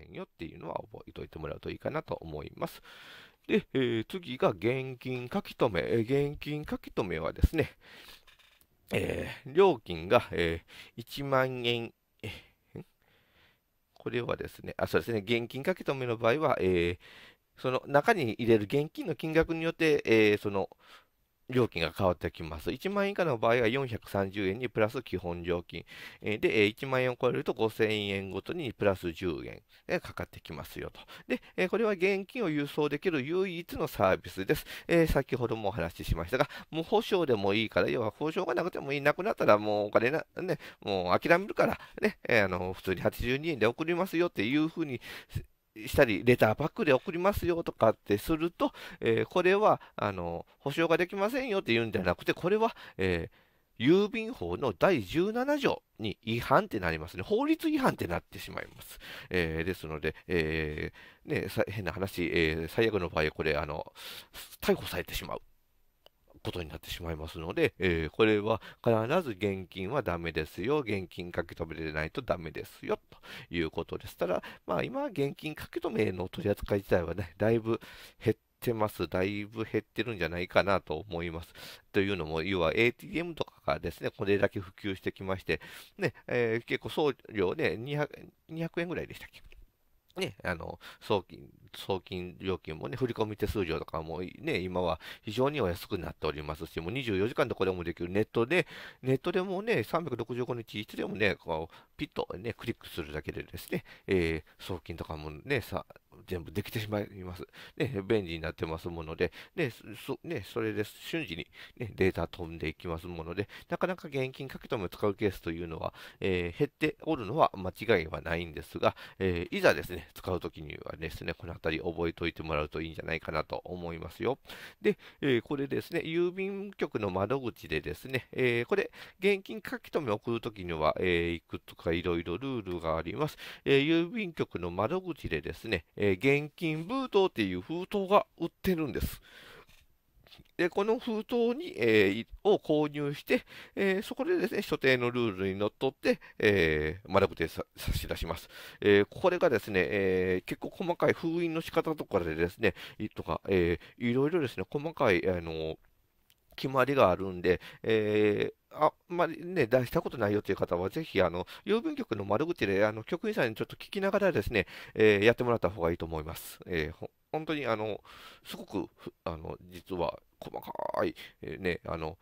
せんよっていうのは覚えておいてもらうといいかなと思います。で、えー、次が現金書き留め。現金書き留めはですね、えー、料金が、えー、1万円、これはですね、あ、そうですね、現金書き留めの場合は、えー、その中に入れる現金の金額によって、えー、その料金が変わってきます。1万円以下の場合は430円にプラス基本料金。で、1万円を超えると5000円ごとにプラス10円かかってきますよと。で、これは現金を郵送できる唯一のサービスです。先ほどもお話ししましたが、無保証でもいいから、要は保証がなくてもいなくなったらもうお金な、ね、もう諦めるから、ね、あの、普通に82円で送りますよっていうふうに、したり、レターパックで送りますよとかってすると、えー、これは、あの、保証ができませんよって言うんじゃなくて、これは、えー、郵便法の第17条に違反ってなりますね。法律違反ってなってしまいます。えー、ですので、えね、変な話、え最悪の場合、これ、あの、逮捕されてしまう。ことになってしまいますので、えー、これは必ず現金はダメですよ。現金書き留めれないとダメですよ。ということです。ただ、まあ今、現金書き留めの取り扱い自体はね、だいぶ減っててます。だいぶ減ってるんじゃないかなと思います。というのも、要は ATM とかがですね、これだけ普及してきまして、ね、えー、結構送料ね200、200円ぐらいでしたっけね、あの、送金、送金料金もね、振込手数料とかもね、今は非常にお安くなっておりますし、もう24時間どこでもできるネットで、ネットでもね、365日いつでもね、こう、ピッとね、クリックするだけでですね、えー、送金とかもね、さ、全部できてしまいます。ね、便利になってますもので、ね、そ、ね、それで瞬時に、ね、データ飛んでいきますもので、なかなか現金書き留めを使うケースというのは、えー、減っておるのは間違いはないんですが、えー、いざですね、使うときにはですね、このあたり覚えておいてもらうといいんじゃないかなと思いますよ。で、えー、これですね、郵便局の窓口でですね、えー、これ、現金書き留めを送るときには、えー、いくつかいろいろルールがあります。えー、郵便局の窓口でですね、ええー、現金封筒っていう封筒が売ってるんです。で、この封筒に、えー、を購入して、えー、そこでですね、所定のルールにのっとって、えー、丸くて差し出します。えー、これがですね、えー、結構細かい封印の仕方とかでですね、とか、えー、いろいろですね、細かい、あのー決まりがあるんで、えー、あんまりね、出したことないよという方は、ぜひ、あの、郵便局の窓口で、あの、局員さんにちょっと聞きながらですね、えー、やってもらった方がいいと思います。えー、本当に、あの、すごく、あの、実は、細かい、えー、ね、あの、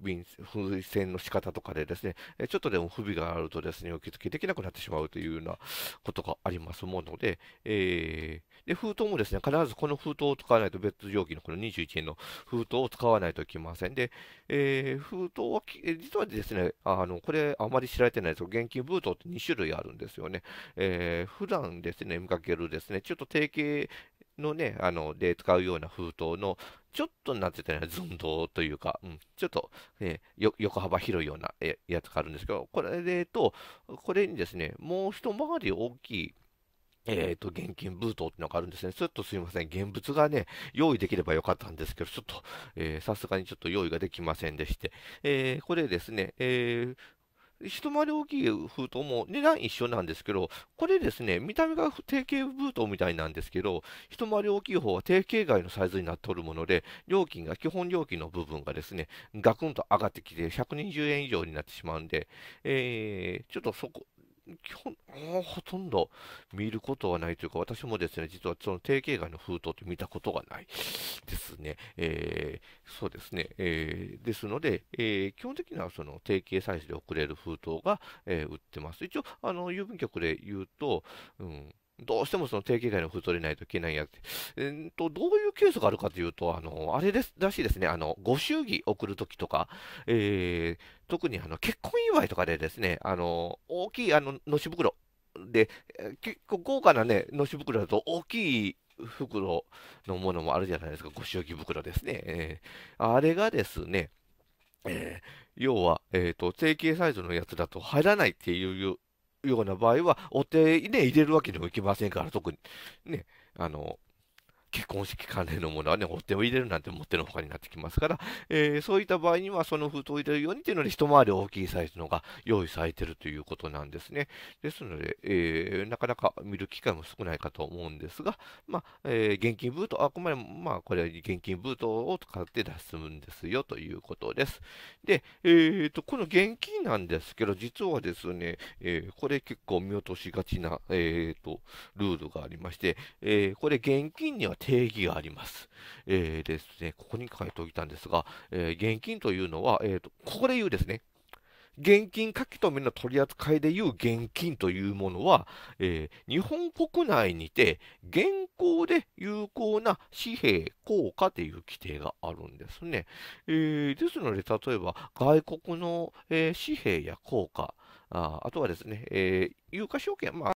便、風船の仕方とかでですね、ちょっとでも不備があるとですね、受付できなくなってしまうというようなことがありますもので、えー、で、封筒もですね、必ずこの封筒を使わないと別容器のこの21円の封筒を使わないといけません。で、えー、封筒は、実はですね、あの、これあまり知られてないですけど、現金封筒って2種類あるんですよね。えー、普段ですね、見かけるですね、ちょっと定型、のね、あの、で使うような封筒の、ちょっとなんて言ったら寸胴というか、うん、ちょっと、ね、横幅広いようなやつがあるんですけど、これでと、これにですね、もう一回り大きい、えっ、ー、と、現金封筒ってのがあるんですね。ちょっとすいません。現物がね、用意できればよかったんですけど、ちょっと、えさすがにちょっと用意ができませんでして。えー、これですね、えー、一回り大きい封筒も値段一緒なんですけど、これですね、見た目が定型封筒みたいなんですけど、一回り大きい方は定型外のサイズになっておるもので、料金が、基本料金の部分がですね、ガクンと上がってきて120円以上になってしまうんで、えー、ちょっとそこ、基本、ほとんど見ることはないというか、私もですね、実はその定型外の封筒って見たことがないでですね、えー、そうですね、えー、ですので、えー、基本的にはその定型採取で送れる封筒が、え売ってます。一応、あの、郵便局で言うと、うん、どうしてもその定期外の封筒でないといけないやつ。えー、と、どういうケースがあるかというと、あの、あれです、らしいですね。あの、ご祝儀送るときとか、えー、特にあの、結婚祝いとかでですね、あの、大きいあの、のし袋で、結構豪華なね、のし袋だと大きい袋のものもあるじゃないですか、ご祝儀袋ですね。えー、あれがですね、えー、要は、えっ、ー、と、成型サイズのやつだと入らないっていうような場合は、お手にね、入れるわけにもいきませんから、特にね、あの、結婚式関連のものはね、お手を入れるなんて持ってのほかになってきますから、えー、そういった場合には、その封筒を入れるようにというので、一回り大きいサイズのが用意されているということなんですね。ですので、えー、なかなか見る機会も少ないかと思うんですが、まあ、えー、現金封筒、あくまでも、まあ、これは現金封筒を使って出すんですよということです。で、えーと、この現金なんですけど、実はですね、えー、これ結構見落としがちな、えーと、とルールがありまして、えー、これ現金には定義があります。えー、ですね、ここに書いておいたんですが、えー、現金というのは、えーと、ここで言うですね、現金書き留めの取り扱いでいう現金というものは、えー、日本国内にて現行で有効な紙幣効果という規定があるんですね。えー、ですので、例えば外国の、えー、紙幣や硬貨、ああとはですね、え有価証券、まあ